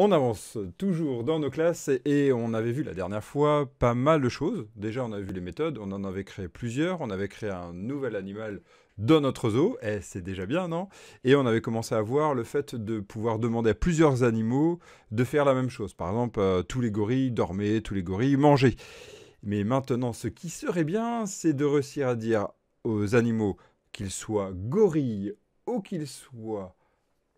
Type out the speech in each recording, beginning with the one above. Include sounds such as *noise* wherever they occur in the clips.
On avance toujours dans nos classes et on avait vu la dernière fois pas mal de choses. Déjà, on avait vu les méthodes, on en avait créé plusieurs, on avait créé un nouvel animal dans notre zoo, et c'est déjà bien, non Et on avait commencé à voir le fait de pouvoir demander à plusieurs animaux de faire la même chose. Par exemple, euh, tous les gorilles dormaient, tous les gorilles mangeaient. Mais maintenant, ce qui serait bien, c'est de réussir à dire aux animaux qu'ils soient gorilles ou qu'ils soient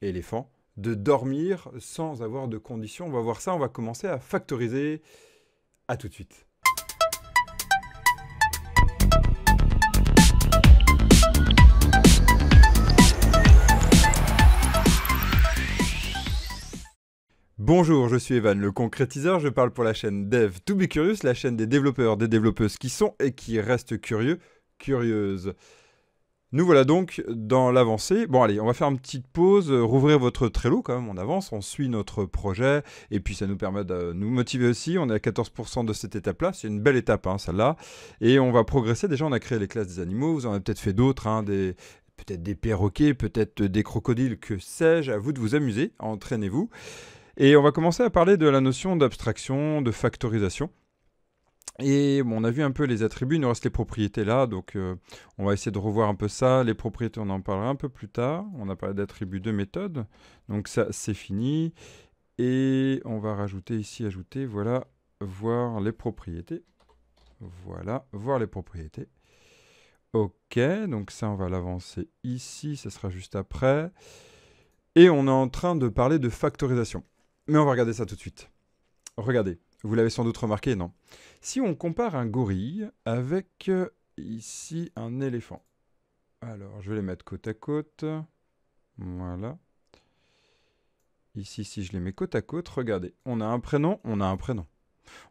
éléphants, de dormir sans avoir de conditions. On va voir ça, on va commencer à factoriser. À tout de suite. Bonjour, je suis Evan, le concrétiseur. Je parle pour la chaîne Dev To Be Curious, la chaîne des développeurs, des développeuses qui sont et qui restent curieux, curieuses. Nous voilà donc dans l'avancée. Bon allez, on va faire une petite pause, euh, rouvrir votre Trello quand même, on avance, on suit notre projet, et puis ça nous permet de nous motiver aussi. On est à 14% de cette étape-là, c'est une belle étape hein, celle-là. Et on va progresser, déjà on a créé les classes des animaux, vous en avez peut-être fait d'autres, hein, peut-être des perroquets, peut-être des crocodiles, que sais-je, à vous de vous amuser, entraînez-vous. Et on va commencer à parler de la notion d'abstraction, de factorisation. Et on a vu un peu les attributs, il nous reste les propriétés là, donc euh, on va essayer de revoir un peu ça. Les propriétés, on en parlera un peu plus tard. On a parlé d'attributs de méthode, donc ça c'est fini. Et on va rajouter ici, ajouter, voilà, voir les propriétés. Voilà, voir les propriétés. Ok, donc ça on va l'avancer ici, ça sera juste après. Et on est en train de parler de factorisation. Mais on va regarder ça tout de suite. Regardez. Vous l'avez sans doute remarqué, non Si on compare un gorille avec euh, ici un éléphant. Alors, je vais les mettre côte à côte. Voilà. Ici, si je les mets côte à côte, regardez, on a un prénom, on a un prénom.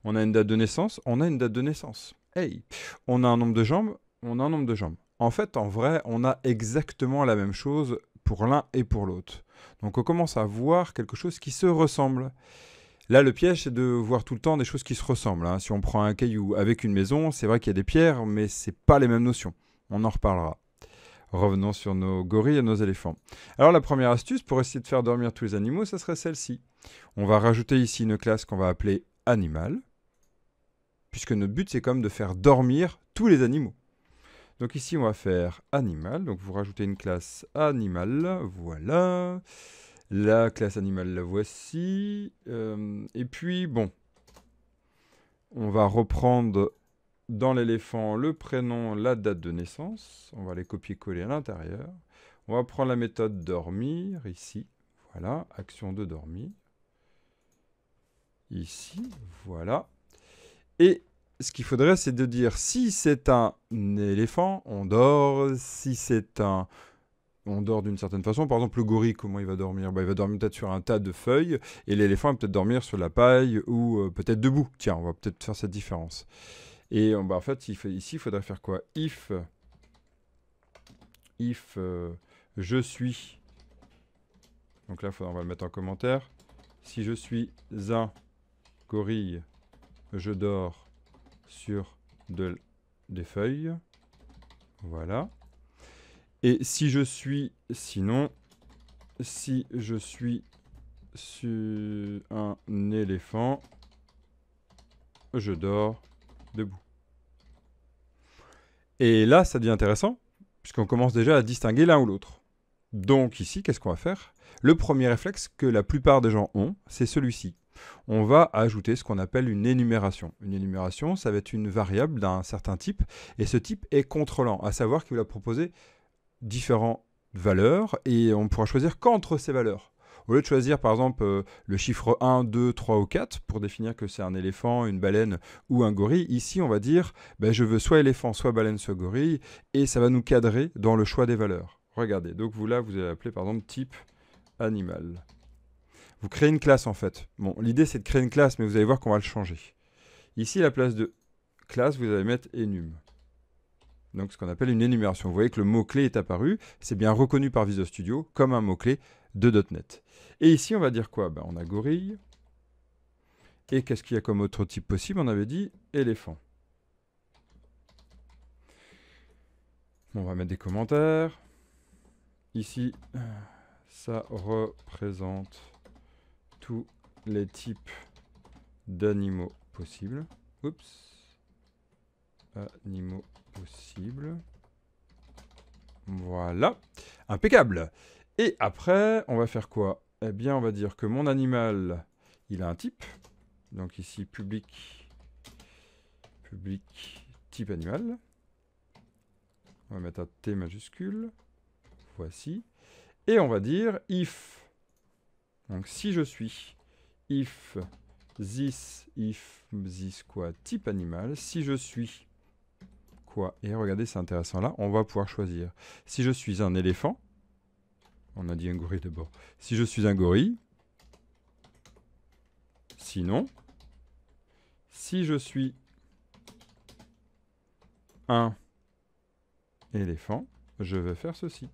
On a une date de naissance, on a une date de naissance. Hey On a un nombre de jambes, on a un nombre de jambes. En fait, en vrai, on a exactement la même chose pour l'un et pour l'autre. Donc on commence à voir quelque chose qui se ressemble. Là, le piège, c'est de voir tout le temps des choses qui se ressemblent. Hein. Si on prend un caillou avec une maison, c'est vrai qu'il y a des pierres, mais c'est pas les mêmes notions. On en reparlera. Revenons sur nos gorilles et nos éléphants. Alors la première astuce pour essayer de faire dormir tous les animaux, ce serait celle-ci. On va rajouter ici une classe qu'on va appeler animal, puisque notre but c'est quand même de faire dormir tous les animaux. Donc ici on va faire animal, donc vous rajoutez une classe animal, voilà. La classe animale, la voici. Euh, et puis, bon, on va reprendre dans l'éléphant le prénom, la date de naissance. On va les copier-coller à l'intérieur. On va prendre la méthode dormir ici. Voilà, action de dormir. Ici, voilà. Et ce qu'il faudrait, c'est de dire si c'est un éléphant, on dort. Si c'est un on dort d'une certaine façon. Par exemple, le gorille, comment il va dormir bah, Il va dormir peut-être sur un tas de feuilles, et l'éléphant va peut-être dormir sur la paille ou euh, peut-être debout. Tiens, on va peut-être faire cette différence. Et euh, bah, en fait, ici, il faudrait faire quoi If, if euh, je suis, donc là, on va le mettre en commentaire, si je suis un gorille, je dors sur de, des feuilles. Voilà. Et si je suis, sinon, si je suis sur un éléphant, je dors debout. Et là, ça devient intéressant, puisqu'on commence déjà à distinguer l'un ou l'autre. Donc ici, qu'est-ce qu'on va faire Le premier réflexe que la plupart des gens ont, c'est celui-ci. On va ajouter ce qu'on appelle une énumération. Une énumération, ça va être une variable d'un certain type, et ce type est contrôlant, à savoir qu'il la proposer différentes valeurs et on pourra choisir qu'entre ces valeurs. Au lieu de choisir par exemple euh, le chiffre 1, 2, 3 ou 4 pour définir que c'est un éléphant, une baleine ou un gorille, ici on va dire ben, je veux soit éléphant, soit baleine, soit gorille et ça va nous cadrer dans le choix des valeurs. Regardez, donc vous là vous allez appeler par exemple type animal. Vous créez une classe en fait. Bon, l'idée c'est de créer une classe mais vous allez voir qu'on va le changer. Ici à la place de classe vous allez mettre enum donc ce qu'on appelle une énumération. Vous voyez que le mot-clé est apparu, c'est bien reconnu par Visual Studio comme un mot-clé de .NET. Et ici, on va dire quoi ben, On a gorille, et qu'est-ce qu'il y a comme autre type possible On avait dit éléphant. On va mettre des commentaires. Ici, ça représente tous les types d'animaux possibles. Oups animaux possible. Voilà. Impeccable. Et après, on va faire quoi Eh bien, on va dire que mon animal, il a un type. Donc ici, public, public, type animal. On va mettre un T majuscule. Voici. Et on va dire if. Donc si je suis if this, if this quoi, type animal, si je suis et regardez, c'est intéressant. Là, on va pouvoir choisir. Si je suis un éléphant, on a dit un gorille bord. Si je suis un gorille, sinon, si je suis un éléphant, je vais faire ceci.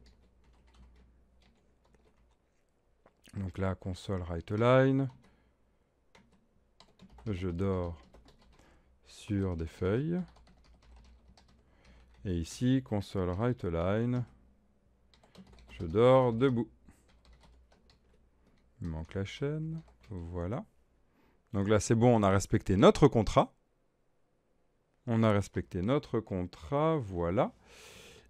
Donc là, console write line. Je dors sur des feuilles. Et ici, console write line. Je dors debout. Il manque la chaîne. Voilà. Donc là, c'est bon, on a respecté notre contrat. On a respecté notre contrat, voilà.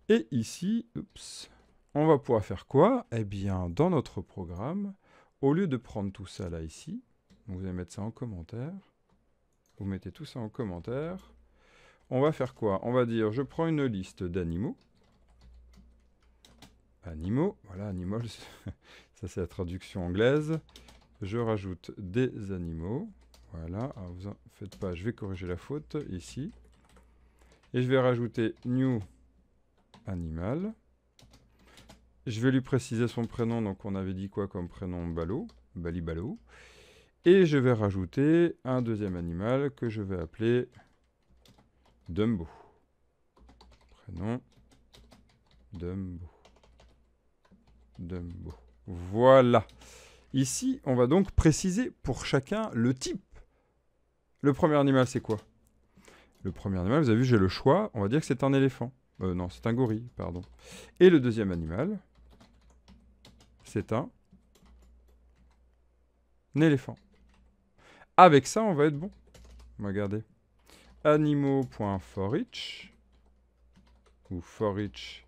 Et ici, oups on va pouvoir faire quoi Eh bien, dans notre programme, au lieu de prendre tout ça là, ici, vous allez mettre ça en commentaire. Vous mettez tout ça en commentaire. On va faire quoi On va dire, je prends une liste d'animaux. Animaux, voilà, animals, *laughs* ça c'est la traduction anglaise. Je rajoute des animaux. Voilà, vous en faites pas, je vais corriger la faute ici. Et je vais rajouter new animal. Je vais lui préciser son prénom, donc on avait dit quoi comme prénom Balo, Balibalo. Et je vais rajouter un deuxième animal que je vais appeler Dumbo. Prénom. Dumbo. Dumbo. Voilà. Ici, on va donc préciser pour chacun le type. Le premier animal, c'est quoi Le premier animal, vous avez vu, j'ai le choix. On va dire que c'est un éléphant. Euh, non, c'est un gorille, pardon. Et le deuxième animal, c'est un... un éléphant. Avec ça, on va être bon. Regardez animaux.forEach ou forEach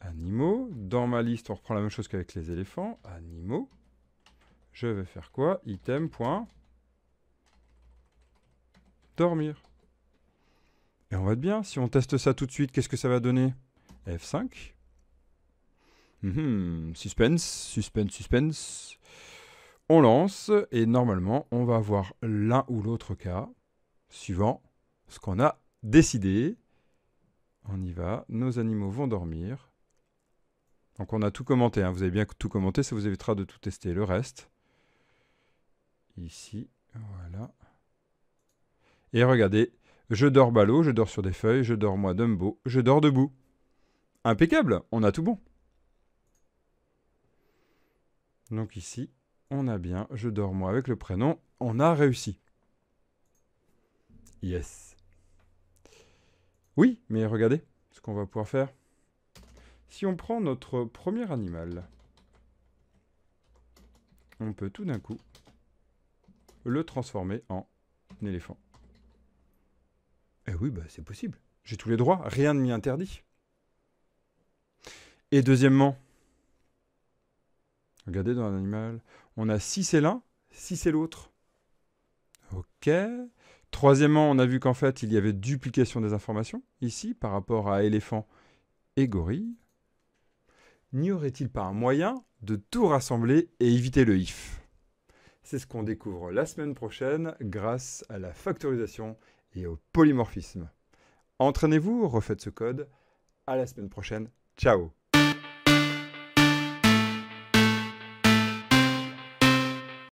animaux. Dans ma liste, on reprend la même chose qu'avec les éléphants, animaux. Je vais faire quoi Item. Dormir. Et on va être bien. Si on teste ça tout de suite, qu'est-ce que ça va donner F5. Mhm. suspense, suspense, suspense. On lance et normalement, on va avoir l'un ou l'autre cas suivant ce qu'on a décidé. On y va, nos animaux vont dormir. Donc on a tout commenté, hein. vous avez bien tout commenté, ça vous évitera de tout tester le reste. Ici, voilà. Et regardez, je dors ballot, je dors sur des feuilles, je dors moi Dumbo, je dors debout. Impeccable, on a tout bon. Donc ici, on a bien, je dors moi avec le prénom, on a réussi. Yes. Oui, mais regardez ce qu'on va pouvoir faire. Si on prend notre premier animal, on peut tout d'un coup le transformer en éléphant. Eh oui, bah, c'est possible. J'ai tous les droits, rien ne m'y interdit. Et deuxièmement, regardez dans l'animal, on a si c'est l'un, si c'est l'autre. Ok, Troisièmement, on a vu qu'en fait, il y avait duplication des informations, ici, par rapport à éléphant et gorille. N'y aurait-il pas un moyen de tout rassembler et éviter le if C'est ce qu'on découvre la semaine prochaine grâce à la factorisation et au polymorphisme. Entraînez-vous, refaites ce code. À la semaine prochaine. Ciao